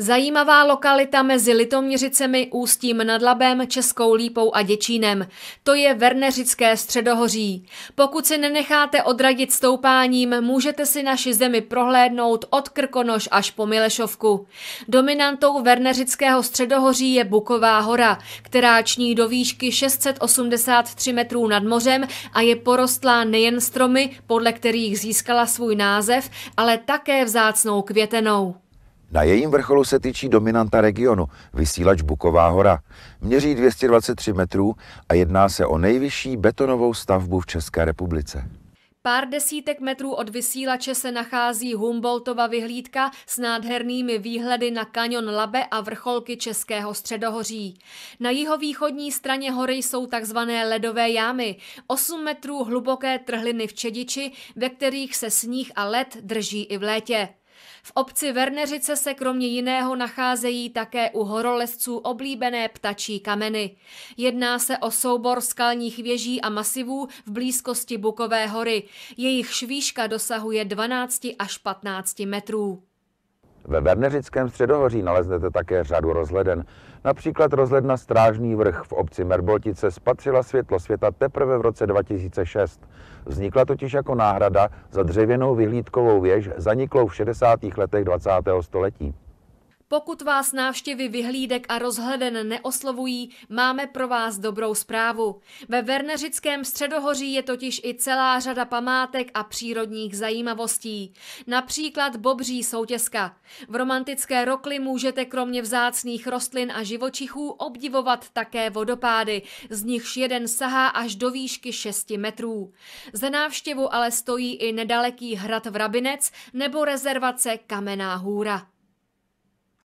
Zajímavá lokalita mezi Litoměřicemi, Ústím nad Labem, Českou Lípou a Děčínem. To je Verneřické středohoří. Pokud si nenecháte odradit stoupáním, můžete si naši zemi prohlédnout od Krkonoš až po Milešovku. Dominantou Verneřického středohoří je Buková hora, která ční do výšky 683 metrů nad mořem a je porostlá nejen stromy, podle kterých získala svůj název, ale také vzácnou květenou. Na jejím vrcholu se tyčí dominanta regionu, vysílač Buková hora. Měří 223 metrů a jedná se o nejvyšší betonovou stavbu v České republice. Pár desítek metrů od vysílače se nachází Humboldtova vyhlídka s nádhernými výhledy na kanion Labe a vrcholky Českého středohoří. Na jihovýchodní straně hory jsou takzvané ledové jámy, 8 metrů hluboké trhliny v Čediči, ve kterých se sníh a led drží i v létě. V obci Verneřice se kromě jiného nacházejí také u horolezců oblíbené ptačí kameny. Jedná se o soubor skalních věží a masivů v blízkosti Bukové hory. Jejich švíška dosahuje 12 až 15 metrů. Ve Verneřickém středohoří naleznete také řadu rozhleden. Například rozhledna Strážný vrch v obci Merboltice spatřila světlo světa teprve v roce 2006. Vznikla totiž jako náhrada za dřevěnou vyhlídkovou věž zaniklou v 60. letech 20. století. Pokud vás návštěvy vyhlídek a rozhleden neoslovují, máme pro vás dobrou zprávu. Ve Verneřickém středohoří je totiž i celá řada památek a přírodních zajímavostí. Například bobří soutězka. V romantické rokli můžete kromě vzácných rostlin a živočichů obdivovat také vodopády, z nichž jeden sahá až do výšky 6 metrů. Za návštěvu ale stojí i nedaleký hrad Vrabinec nebo rezervace Kamená hůra.